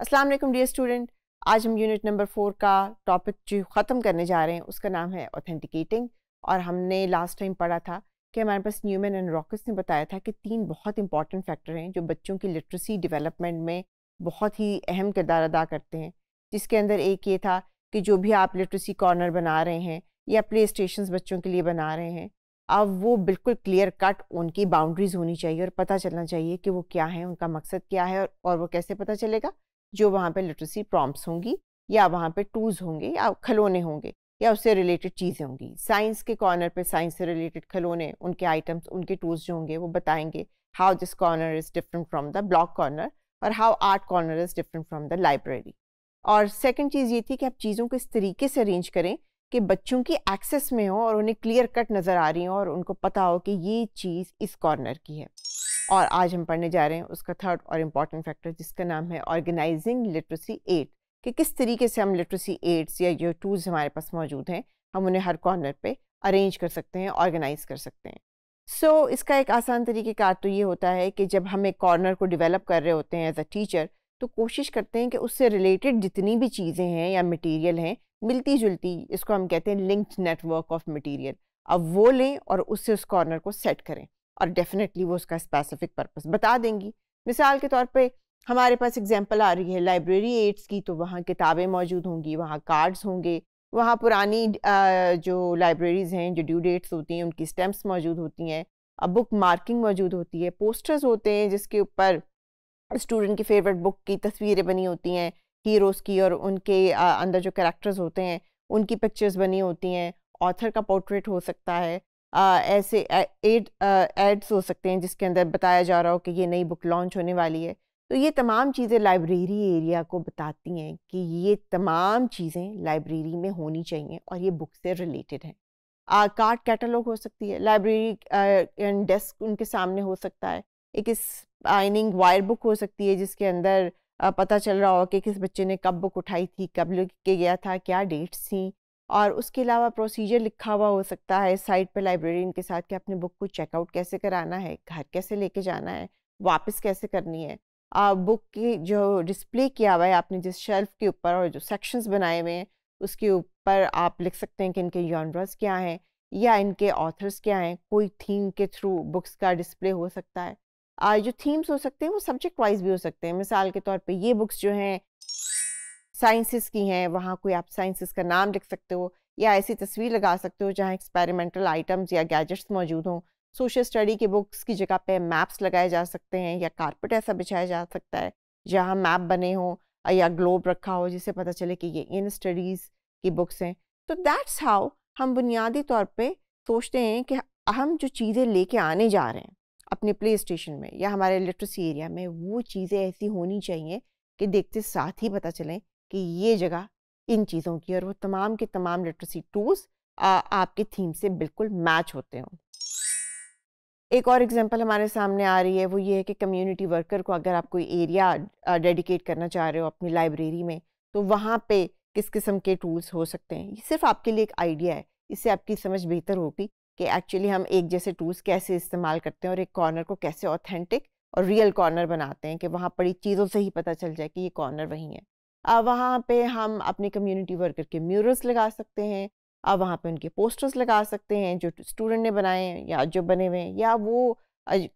अस्सलाम वालेकुम dear student आज हम यूनिट नंबर फोर का टॉपिक जो ख़त्म करने जा रहे हैं उसका नाम है ऑथेंटिकेटिंग और हमने लास्ट टाइम पढ़ा था कि हमारे पास न्यूमैन एंड रॉकस ने बताया था कि तीन बहुत इंपॉर्टेंट फैक्टर हैं जो बच्चों की लिटरेसी डेवलपमेंट में बहुत ही अहम किरदार अदा करते हैं जिसके अंदर एक ये था कि जो भी आप लिटरेसी कॉर्नर बना रहे हैं या प्ले स्टेशन बच्चों के लिए बना रहे हैं अब वो बिल्कुल क्लियर कट उनकी बाउंड्रीज़ होनी चाहिए और पता चलना चाहिए कि वो क्या है उनका मकसद क्या है और, वो कैसे पता चलेगा जो वहाँ पे लिटरेसी प्रॉम्प्ट होंगी या वहाँ पे टूल्स होंगे या खिलौने होंगे या उससे रिलेटेड चीज़ें होंगी साइंस के कॉर्नर पे साइंस से रिलेटेड खिलौने उनके आइटम्स उनके टूल्स जो होंगे वो बताएंगे how this corner is different from the block corner और how art corner is different from the library और सेकेंड चीज़ ये थी कि आप चीज़ों को इस तरीके से अरेंज करें कि बच्चों की एक्सेस में हो और उन्हें क्लियर कट नज़र आ रही हो और उनको पता हो कि ये चीज़ इस कॉर्नर की है और आज हम पढ़ने जा रहे हैं उसका थर्ड और इम्पॉर्टेंट फैक्टर जिसका नाम है ऑर्गेनाइजिंग लिटरेसी एड कि किस तरीके से हम लिटरेसी एड्स या जो टूल्स हमारे पास मौजूद हैं हम उन्हें हर कॉर्नर पर अरेंज कर सकते हैं ऑर्गेनाइज कर सकते हैं सो so, इसका एक आसान तरीके का तो ये होता है कि जब हम एक कॉर्नर को डिवेलप कर रहे होते हैं एज अ टीचर तो कोशिश करते हैं कि उससे रिलेटेड जितनी भी चीज़ें हैं या मटेरियल हैं मिलती जुलती इसको हम कहते हैं लिंक्ड नेटवर्क ऑफ मटेरियल अब वो लें और उससे उस कॉर्नर को सेट करें और डेफिनेटली वो उसका स्पेसिफिक पर्पस बता देंगी मिसाल के तौर पे हमारे पास एग्जांपल आ रही है लाइब्रेरी एड्स की तो वहाँ किताबें मौजूद होंगी वहाँ कार्ड्स होंगे वहाँ पुरानी जो लाइब्रेरीज़ हैं जो ड्यू डेट्स होती हैं उनकी स्टैम्प्स मौजूद होती हैं बुक मार्किंग मौजूद होती है पोस्टर्स होते हैं जिसके ऊपर स्टूडेंट की फेवरेट बुक की तस्वीरें बनी होती हैं हीरोज़ की और उनके अंदर जो कैरेक्टर्स होते हैं उनकी पिक्चर्स बनी होती हैं ऑथर का पोर्ट्रेट हो सकता है आ, ऐसे एड एड्स हो सकते हैं जिसके अंदर बताया जा रहा हो कि ये नई बुक लॉन्च होने वाली है तो ये तमाम चीज़ें लाइब्रेरी एरिया को बताती हैं कि ये तमाम चीज़ें लाइब्रेरी में होनी चाहिए और ये बुक से रिलेटेड हैं कार्ड कैटलॉग हो सकती है लाइब्रेरी एंड डेस्क उनके सामने हो सकता है एक इस आइनिंग वायर बुक हो सकती है जिसके अंदर पता चल रहा हो कि किस बच्चे ने कब बुक उठाई थी कब लेके गया था क्या डेट्स थी और उसके अलावा प्रोसीजर लिखा हुआ हो सकता है साइट पर लाइब्रेरियन के साथ कि अपने बुक को चेकआउट कैसे कराना है घर कैसे लेके जाना है वापस कैसे करनी है आप बुक की जो डिस्प्ले किया हुआ है आपने जिस शेल्फ के ऊपर और जो सेक्शंस बनाए हुए हैं उसके ऊपर आप लिख सकते हैं कि इनके जॉनरस क्या हैं या इनके ऑथर्स क्या हैं कोई थीम के थ्रू बुक्स का डिस्प्ले हो सकता है जो थीम्स हो सकते हैं वो सब्जेक्ट वाइज भी हो सकते हैं मिसाल के तौर पे ये बुक्स जो हैं साइंसेस की हैं वहाँ कोई आप साइंसेस का नाम लिख सकते हो या ऐसी तस्वीर लगा सकते हो जहाँ एक्सपेरिमेंटल आइटम्स या गैजेट्स मौजूद हों सोशल स्टडी के बुक्स की जगह पे मैप्स लगाए जा सकते हैं या कारपेट ऐसा बिछाया जा सकता है जहाँ मैप बने हों या ग्लोब रखा हो जिससे पता चले कि ये इन स्टडीज़ की बुक्स हैं तो दैट्स हाउ हम बुनियादी तौर पे सोचते हैं कि हम जो चीज़ें लेके आने जा रहे हैं अपने प्ले स्टेशन में या हमारे लिटरेसी एरिया में वो चीज़ें ऐसी होनी चाहिए कि देखते साथ ही पता चलें कि ये जगह इन चीज़ों की और वो तमाम के तमाम लिटरेसी टूल्स आपके थीम से बिल्कुल मैच होते हों एक और एग्जांपल हमारे सामने आ रही है वो ये है कि कम्युनिटी वर्कर को अगर आप कोई एरिया डेडिकेट करना चाह रहे हो अपनी लाइब्रेरी में तो वहाँ पे किस किस्म के टूल्स हो सकते हैं ये सिर्फ आपके लिए एक आइडिया है इससे आपकी समझ बेहतर होगी कि एक्चुअली हम एक जैसे टूल्स कैसे इस्तेमाल करते हैं और एक कॉर्नर को कैसे ऑथेंटिक और रियल कॉर्नर बनाते हैं कि वहाँ पड़ी चीज़ों से ही पता चल जाए कि ये कॉर्नर वहीं है अब वहाँ पे हम अपने कम्युनिटी वर्कर के म्यूरल्स लगा सकते हैं अब वहाँ पे उनके पोस्टर्स लगा सकते हैं जो स्टूडेंट ने बनाए हैं या जो बने हुए हैं या वो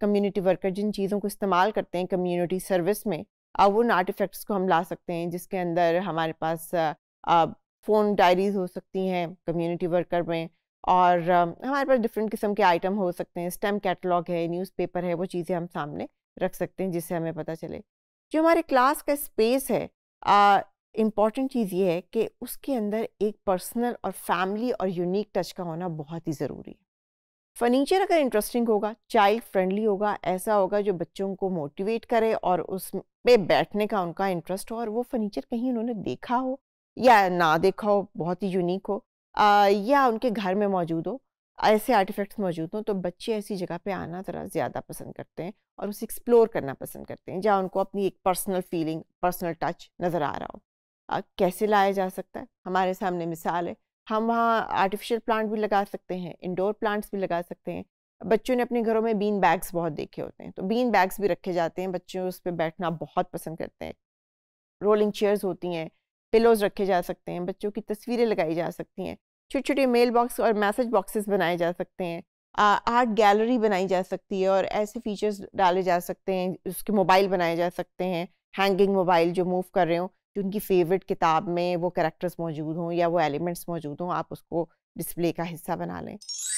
कम्युनिटी वर्कर जिन चीज़ों को इस्तेमाल करते हैं कम्युनिटी सर्विस में अब उन आर्टिफैक्ट्स को हम ला सकते हैं जिसके अंदर हमारे पास फ़ोन डायरीज हो सकती हैं कम्युनिटी वर्कर में और हमारे पास डिफरेंट किस्म के आइटम हो सकते हैं स्टेम कैटलॉग है न्यूज़पेपर है वो चीज़ें हम सामने रख सकते हैं जिससे हमें पता चले जो हमारे क्लास का स्पेस है इम्पॉर्टेंट चीज़ ये है कि उसके अंदर एक पर्सनल और फैमिली और यूनिक टच का होना बहुत ही ज़रूरी है फर्नीचर अगर इंटरेस्टिंग होगा चाइल्ड फ्रेंडली होगा ऐसा होगा जो बच्चों को मोटिवेट करे और उस पे बैठने का उनका इंटरेस्ट हो और वो फर्नीचर कहीं उन्होंने देखा हो या ना देखा हो बहुत ही यूनिक हो आ, या उनके घर में मौजूद हो ऐसे आर्टिफैक्ट्स मौजूद हों तो बच्चे ऐसी जगह पे आना ज़रा ज़्यादा पसंद करते हैं और उसे एक्सप्लोर करना पसंद करते हैं जहाँ उनको अपनी एक पर्सनल फीलिंग पर्सनल टच नज़र आ रहा हो आ, कैसे लाया जा सकता है हमारे सामने मिसाल है हम वहाँ आर्टिफिशियल प्लांट भी लगा सकते हैं इंडोर प्लांट्स भी लगा सकते हैं बच्चों ने अपने घरों में बीन बैग्स बहुत देखे होते हैं तो बीन बैग्स भी रखे जाते हैं बच्चे उस पर बैठना बहुत पसंद करते हैं रोलिंग चेयर्स होती हैं पिलोज रखे जा सकते हैं बच्चों की तस्वीरें लगाई जा सकती हैं छोटे छोटे मेल बॉक्स और मैसेज बॉक्सेस बनाए जा सकते हैं आर्ट गैलरी बनाई जा सकती है और ऐसे फीचर्स डाले जा सकते हैं उसके मोबाइल बनाए जा सकते हैं हैंगिंग मोबाइल जो मूव कर रहे हो जो उनकी फेवरेट किताब में वो करेक्टर्स मौजूद हों या वो एलिमेंट्स मौजूद हों आप उसको डिस्प्ले का हिस्सा बना लें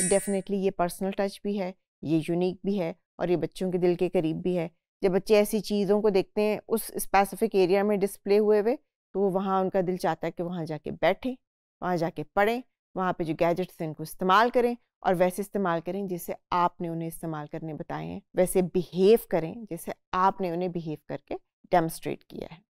डेफिनेटली ये पर्सनल टच भी है ये यूनिक भी है और ये बच्चों के दिल के करीब भी है जब बच्चे ऐसी चीज़ों को देखते हैं उस स्पेसिफिक एरिया में डिस्प्ले हुए हुए तो वहाँ उनका दिल चाहता है कि वहाँ जाके बैठें वहाँ जाके पढ़ें वहाँ पे जो गैजेट्स हैं इनको इस्तेमाल करें और वैसे इस्तेमाल करें जैसे आपने उन्हें इस्तेमाल करने बताए हैं वैसे बिहेव करें जैसे आपने उन्हें बिहेव करके डेमस्ट्रेट किया है